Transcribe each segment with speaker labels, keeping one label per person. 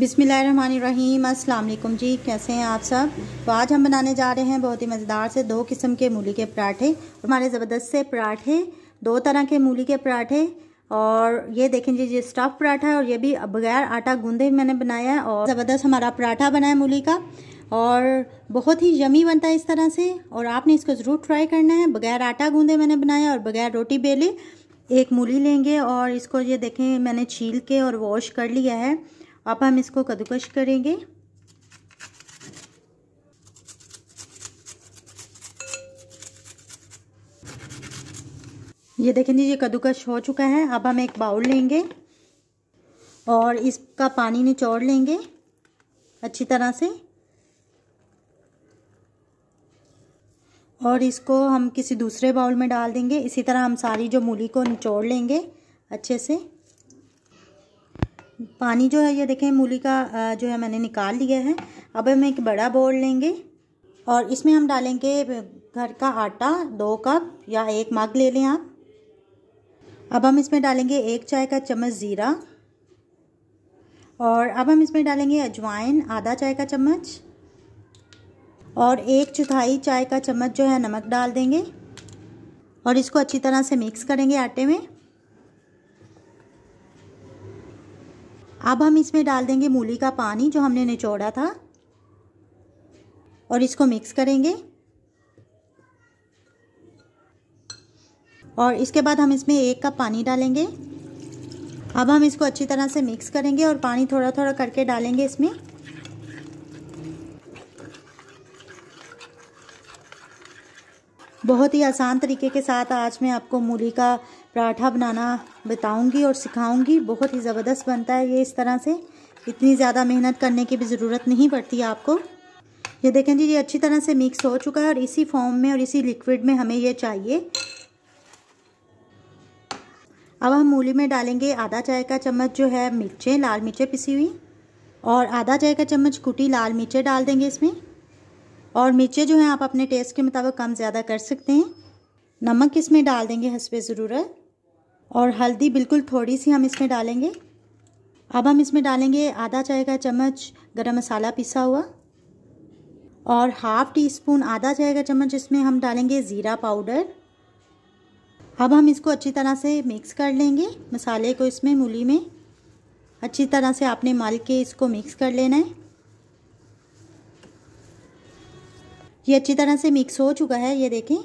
Speaker 1: बिसमीम अल्लाम जी कैसे हैं आप सब तो आज हम बनाने जा रहे हैं बहुत ही मज़ेदार से दो किस्म के मूली के पराठे हमारे ज़बरदस्त से पराठे दो तरह के मूली के पराठे और ये देखें जी ये स्टफ पराठा है और ये भी बगैर आटा गूंदे मैंने बनाया है और ज़बरदस्त हमारा पराठा बना है मूली का और बहुत ही यमी बनता है इस तरह से और आपने इसको ज़रूर ट्राई करना है बगैर आटा गूंदे मैंने बनाया और बगैर रोटी बेले एक मूली लेंगे और इसको ये देखें मैंने छील के और वॉश कर लिया है अब हम इसको कद्दूकश करेंगे ये देखें जी ये कद्दूकश हो चुका है अब हम एक बाउल लेंगे और इसका पानी निचोड़ लेंगे अच्छी तरह से और इसको हम किसी दूसरे बाउल में डाल देंगे इसी तरह हम सारी जो मूली को निचोड़ लेंगे अच्छे से पानी जो है ये देखें मूली का जो है मैंने निकाल लिया है अब हम एक बड़ा बोल लेंगे और इसमें हम डालेंगे घर का आटा दो कप या एक मग ले लें आप अब हम इसमें डालेंगे एक चाय का चम्मच ज़ीरा और अब हम इसमें डालेंगे अजवाइन आधा चाय का चम्मच और एक चौथाई चाय का चम्मच जो है नमक डाल देंगे और इसको अच्छी तरह से मिक्स करेंगे आटे में अब हम इसमें डाल देंगे मूली का पानी जो हमने निचोड़ा था और इसको मिक्स करेंगे और इसके बाद हम इसमें एक कप पानी डालेंगे अब हम इसको अच्छी तरह से मिक्स करेंगे और पानी थोड़ा थोड़ा करके डालेंगे इसमें बहुत ही आसान तरीके के साथ आज मैं आपको मूली का पराठा बनाना बताऊंगी और सिखाऊंगी बहुत ही ज़बरदस्त बनता है ये इस तरह से इतनी ज़्यादा मेहनत करने की भी ज़रूरत नहीं पड़ती आपको ये देखें जी ये अच्छी तरह से मिक्स हो चुका है और इसी फॉर्म में और इसी लिक्विड में हमें ये चाहिए अब हम मूली में डालेंगे आधा चाय का चम्मच जो है मिर्चें लाल मिर्चें पिसी हुई और आधा चाय का चम्मच कुटी लाल मिर्चें डाल देंगे इसमें और मिर्चें जो हैं आप अपने टेस्ट के मुताबिक कम ज़्यादा कर सकते हैं नमक इसमें डाल देंगे हंसपे ज़रूरत और हल्दी बिल्कुल थोड़ी सी हम इसमें डालेंगे अब हम इसमें डालेंगे आधा चाय का चम्मच गरम मसाला पिसा हुआ और हाफ़ टी स्पून आधा चाय का चम्मच इसमें हम डालेंगे ज़ीरा पाउडर अब हम इसको अच्छी तरह से मिक्स कर लेंगे मसाले को इसमें मूली में अच्छी तरह से आपने मल के इसको मिक्स कर लेना है ये अच्छी तरह से मिक्स हो चुका है ये देखें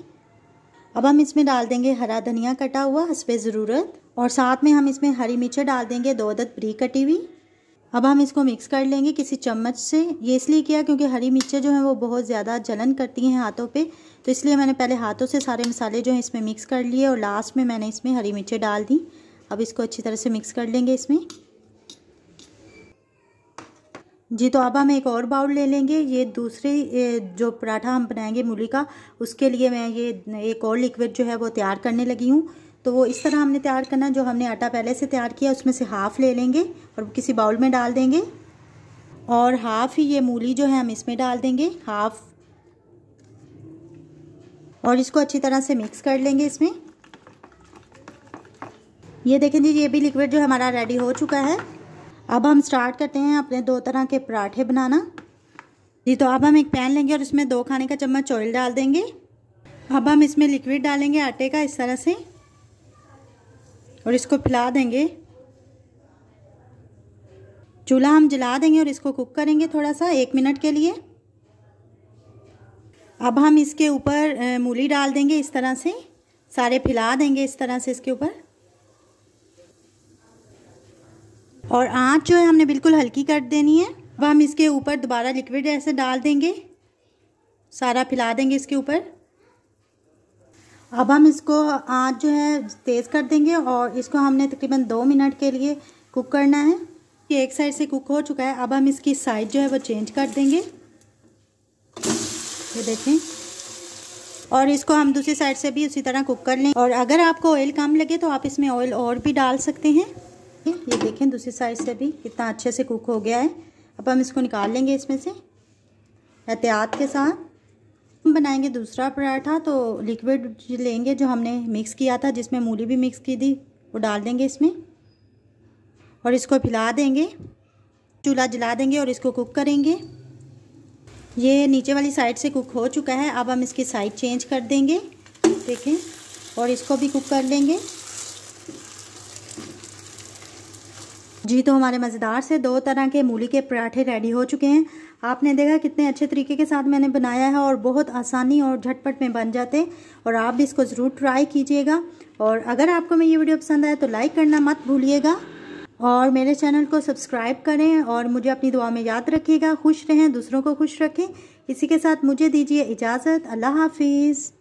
Speaker 1: अब हम इसमें डाल देंगे हरा धनिया कटा हुआ हंसपे ज़रूरत और साथ में हम इसमें हरी मिर्चें डाल देंगे दो अदद ब्री कटी हुई अब हम इसको मिक्स कर लेंगे किसी चम्मच से ये इसलिए किया क्योंकि हरी मिर्चें जो हैं वो बहुत ज़्यादा जलन करती हैं हाथों पे तो इसलिए मैंने पहले हाथों से सारे मसाले जो हैं इसमें मिक्स कर लिए और लास्ट में मैंने इसमें हरी मिर्चें डाल दी अब इसको अच्छी तरह से मिक्स कर लेंगे इसमें जी तो अब हम एक और बाउल ले लेंगे ये दूसरी जो पराठा हम बनाएंगे मूली का उसके लिए मैं ये एक और लिक्विड जो है वो तैयार करने लगी हूँ तो वो इस तरह हमने तैयार करना जो हमने आटा पहले से तैयार किया उसमें से हाफ़ ले लेंगे और किसी बाउल में डाल देंगे और हाफ़ ही ये मूली जो है हम इसमें डाल देंगे हाफ़ और इसको अच्छी तरह से मिक्स कर लेंगे इसमें ये देखें जी ये भी लिक्विड जो हमारा रेडी हो चुका है अब हम स्टार्ट करते हैं अपने दो तरह के पराठे बनाना जी तो अब हम एक पैन लेंगे और इसमें दो खाने का चम्मच ऑयल डाल देंगे अब हम इसमें लिक्विड डालेंगे आटे का इस तरह से और इसको फिला देंगे चूल्हा हम जला देंगे और इसको कुक करेंगे थोड़ा सा एक मिनट के लिए अब हम इसके ऊपर मूली डाल देंगे इस तरह से सारे फिला देंगे इस तरह से इसके ऊपर और आँच जो है हमने बिल्कुल हल्की कर देनी है अब हम इसके ऊपर दोबारा लिक्विड ऐसे डाल देंगे सारा फिला देंगे इसके ऊपर अब हम इसको आँच जो है तेज़ कर देंगे और इसको हमने तकरीबन दो मिनट के लिए कुक करना है कि एक साइड से कुक हो चुका है अब हम इसकी साइड जो है वो चेंज कर देंगे ये देखें और इसको हम दूसरी साइड से भी उसी तरह कुक कर लें और अगर आपको ऑयल कम लगे तो आप इसमें ऑयल और भी डाल सकते हैं ये देखें दूसरी साइड से भी कितना अच्छे से कुक हो गया है अब हम इसको निकाल लेंगे इसमें से एहतियात के साथ हम बनाएंगे दूसरा पराठा तो लिक्विड लेंगे जो हमने मिक्स किया था जिसमें मूली भी मिक्स की थी वो डाल देंगे इसमें और इसको फिला देंगे चूल्हा जला देंगे और इसको कुक करेंगे ये नीचे वाली साइड से कुक हो चुका है अब हम इसकी साइड चेंज कर देंगे देखें और इसको भी कुक कर लेंगे जी तो हमारे मज़ेदार से दो तरह के मूली के पराठे रेडी हो चुके हैं आपने देखा कितने अच्छे तरीके के साथ मैंने बनाया है और बहुत आसानी और झटपट में बन जाते और आप भी इसको ज़रूर ट्राई कीजिएगा और अगर आपको मेरी ये वीडियो पसंद आए तो लाइक करना मत भूलिएगा और मेरे चैनल को सब्सक्राइब करें और मुझे अपनी दुआ में याद रखिएगा खुश रहें दूसरों को खुश रखें इसी के साथ मुझे दीजिए इजाज़त अल्लाह हाफिज़